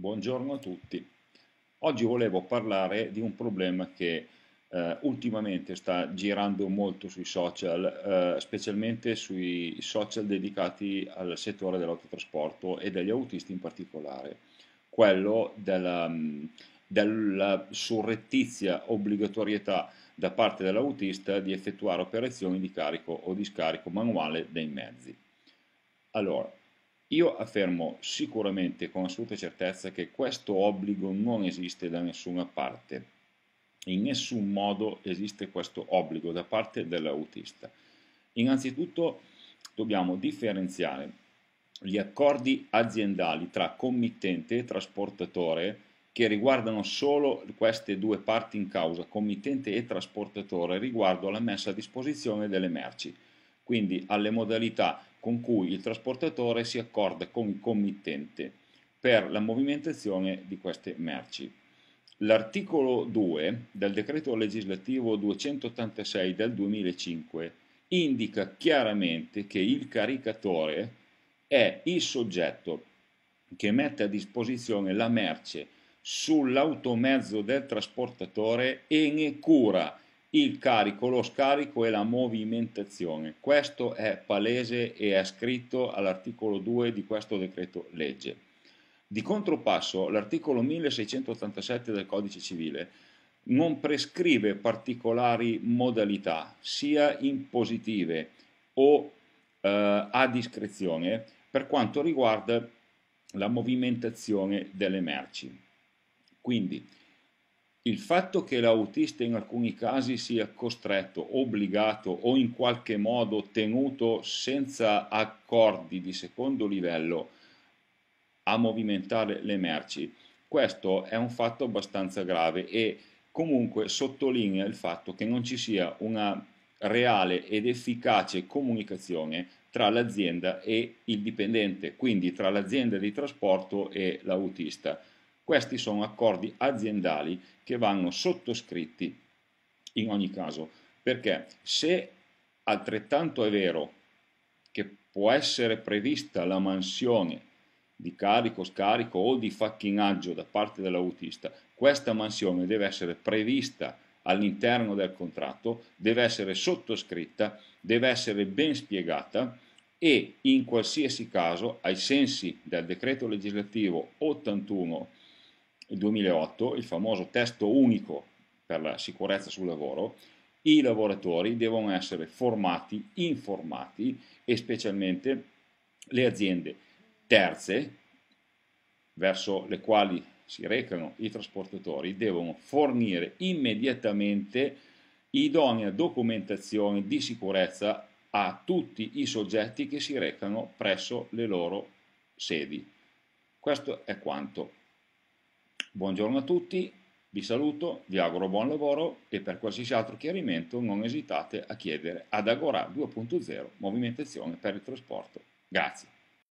Buongiorno a tutti. Oggi volevo parlare di un problema che eh, ultimamente sta girando molto sui social, eh, specialmente sui social dedicati al settore dell'autotrasporto e degli autisti in particolare, quello della, della surrettizia obbligatorietà da parte dell'autista di effettuare operazioni di carico o di scarico manuale dei mezzi. Allora, io affermo sicuramente con assoluta certezza che questo obbligo non esiste da nessuna parte, in nessun modo esiste questo obbligo da parte dell'autista. Innanzitutto dobbiamo differenziare gli accordi aziendali tra committente e trasportatore che riguardano solo queste due parti in causa, committente e trasportatore, riguardo alla messa a disposizione delle merci, quindi alle modalità con cui il trasportatore si accorda con il committente per la movimentazione di queste merci. L'articolo 2 del decreto legislativo 286 del 2005 indica chiaramente che il caricatore è il soggetto che mette a disposizione la merce sull'automezzo del trasportatore e ne cura il carico, lo scarico e la movimentazione. Questo è palese e è scritto all'articolo 2 di questo decreto legge. Di contropasso, l'articolo 1687 del Codice Civile non prescrive particolari modalità, sia impositive o eh, a discrezione, per quanto riguarda la movimentazione delle merci. Quindi, il fatto che l'autista in alcuni casi sia costretto, obbligato o in qualche modo tenuto senza accordi di secondo livello a movimentare le merci, questo è un fatto abbastanza grave e comunque sottolinea il fatto che non ci sia una reale ed efficace comunicazione tra l'azienda e il dipendente, quindi tra l'azienda di trasporto e l'autista. Questi sono accordi aziendali che vanno sottoscritti in ogni caso, perché se altrettanto è vero che può essere prevista la mansione di carico, scarico o di facchinaggio da parte dell'autista, questa mansione deve essere prevista all'interno del contratto, deve essere sottoscritta, deve essere ben spiegata e in qualsiasi caso, ai sensi del decreto legislativo 81 il 2008, il famoso testo unico per la sicurezza sul lavoro, i lavoratori devono essere formati, informati e specialmente le aziende terze verso le quali si recano i trasportatori devono fornire immediatamente idonea documentazione di sicurezza a tutti i soggetti che si recano presso le loro sedi. Questo è quanto. Buongiorno a tutti, vi saluto, vi auguro buon lavoro e per qualsiasi altro chiarimento non esitate a chiedere ad Agora 2.0 Movimentazione per il trasporto. Grazie.